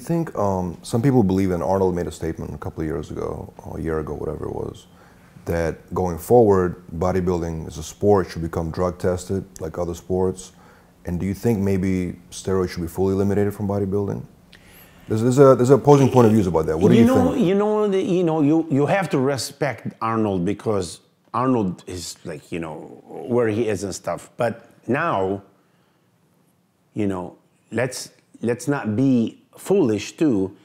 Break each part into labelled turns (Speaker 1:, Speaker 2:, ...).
Speaker 1: you think um, some people believe, and Arnold made a statement a couple of years ago, or a year ago, whatever it was, that going forward, bodybuilding is a sport should become drug tested like other sports? And do you think maybe steroids should be fully eliminated from bodybuilding? There's, there's a there's opposing point of views about that. What do you, you know, think? You know, the, you know, you you have to respect Arnold because Arnold is like you know where he is and stuff. But now, you know, let's let's not be foolish too,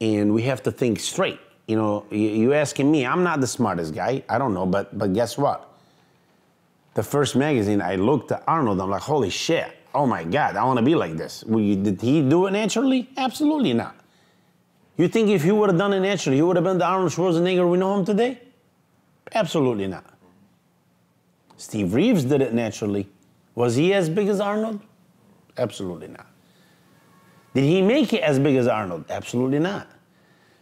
Speaker 1: and we have to think straight. You know, you asking me, I'm not the smartest guy. I don't know, but but guess what? The first magazine I looked at Arnold, I'm like, holy shit! Oh my god, I want to be like this. did he do it naturally? Absolutely not. You think if he would have done it naturally, he would have been the Arnold Schwarzenegger we know him today? Absolutely not. Steve Reeves did it naturally. Was he as big as Arnold? Absolutely not. Did he make it as big as Arnold? Absolutely not.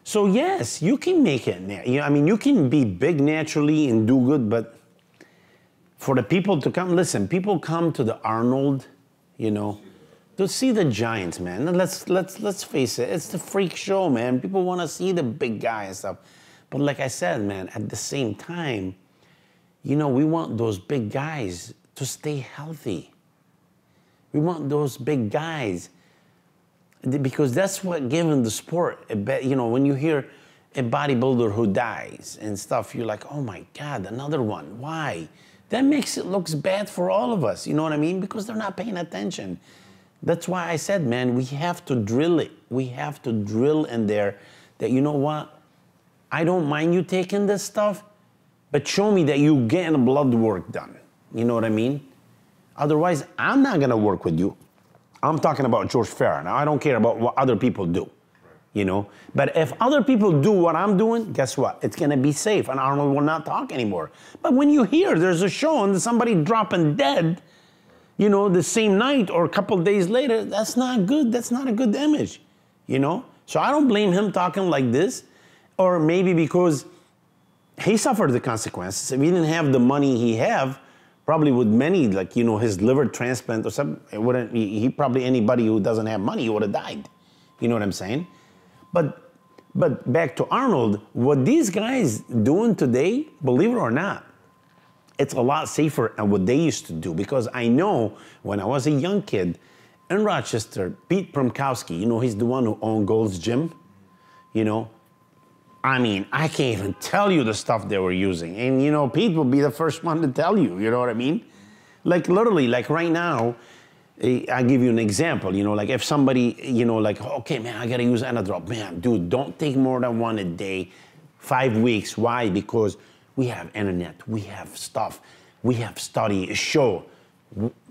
Speaker 1: So yes, you can make it. You know, I mean, you can be big naturally and do good, but for the people to come, listen, people come to the Arnold, you know, to see the giants, man. Let's let's let's face it, it's the freak show, man. People want to see the big guy and stuff. But like I said, man, at the same time, you know, we want those big guys to stay healthy. We want those big guys because that's what given the sport a bit, you know when you hear a bodybuilder who dies and stuff you're like oh my god another one why that makes it looks bad for all of us you know what i mean because they're not paying attention that's why i said man we have to drill it we have to drill in there that you know what i don't mind you taking this stuff but show me that you're getting blood work done you know what i mean otherwise i'm not going to work with you I'm talking about George Farah. Now, I don't care about what other people do, you know? But if other people do what I'm doing, guess what? It's gonna be safe and Arnold will not talk anymore. But when you hear there's a show and somebody dropping dead, you know, the same night or a couple days later, that's not good. That's not a good image, you know? So I don't blame him talking like this, or maybe because he suffered the consequences. If he didn't have the money he have, probably with many, like, you know, his liver transplant or something, it wouldn't, he, he probably anybody who doesn't have money would have died. You know what I'm saying? But, but back to Arnold, what these guys doing today, believe it or not, it's a lot safer than what they used to do because I know when I was a young kid in Rochester, Pete Promkowski, you know, he's the one who owned Gold's Gym, you know, I mean, I can't even tell you the stuff they were using. And you know, Pete will be the first one to tell you, you know what I mean? Like literally, like right now, eh, I give you an example, you know, like if somebody, you know, like, okay, man, I gotta use anadrop. Man, dude, don't take more than one a day, five weeks. Why? Because we have internet, we have stuff, we have study, a show.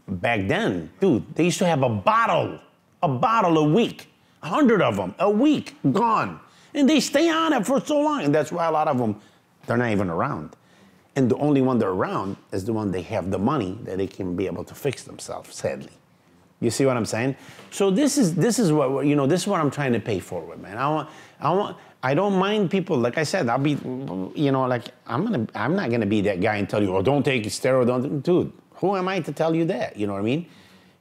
Speaker 1: Back then, dude, they used to have a bottle, a bottle a week, a hundred of them a week, gone. And they stay on it for so long. And that's why a lot of them, they're not even around. And the only one they're around is the one they have the money that they can be able to fix themselves, sadly. You see what I'm saying? So this is this is what you know. This is what I'm trying to pay forward, man. I want I want I don't mind people. Like I said, I'll be you know like I'm gonna I'm not gonna be that guy and tell you, oh, don't take steroid, don't, dude. Who am I to tell you that? You know what I mean?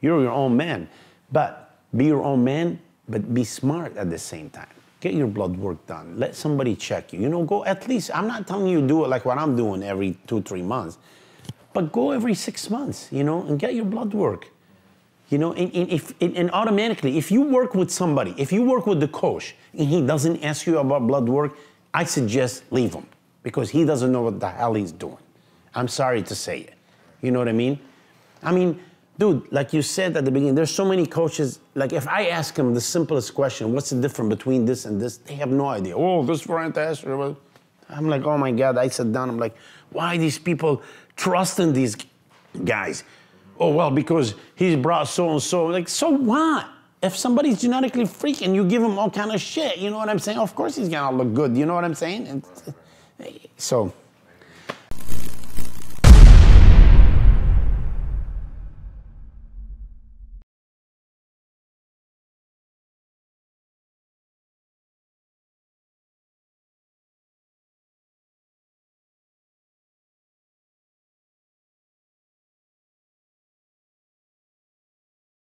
Speaker 1: You're your own man, but be your own man, but be smart at the same time get your blood work done. Let somebody check you. You know, go at least, I'm not telling you do it like what I'm doing every two, three months, but go every six months, you know, and get your blood work. You know, and, and if, and, and automatically, if you work with somebody, if you work with the coach and he doesn't ask you about blood work, I suggest leave him because he doesn't know what the hell he's doing. I'm sorry to say it. You know what I mean? I mean, dude, like you said at the beginning, there's so many coaches. Like if I ask them the simplest question, what's the difference between this and this, they have no idea. Oh, this variant I'm like, oh my god. I sat down. I'm like, why these people trusting these guys? Oh well, because he's brought so and so. Like so what? If somebody's genetically freak and you give him all kind of shit, you know what I'm saying? Of course he's gonna look good. You know what I'm saying? And so.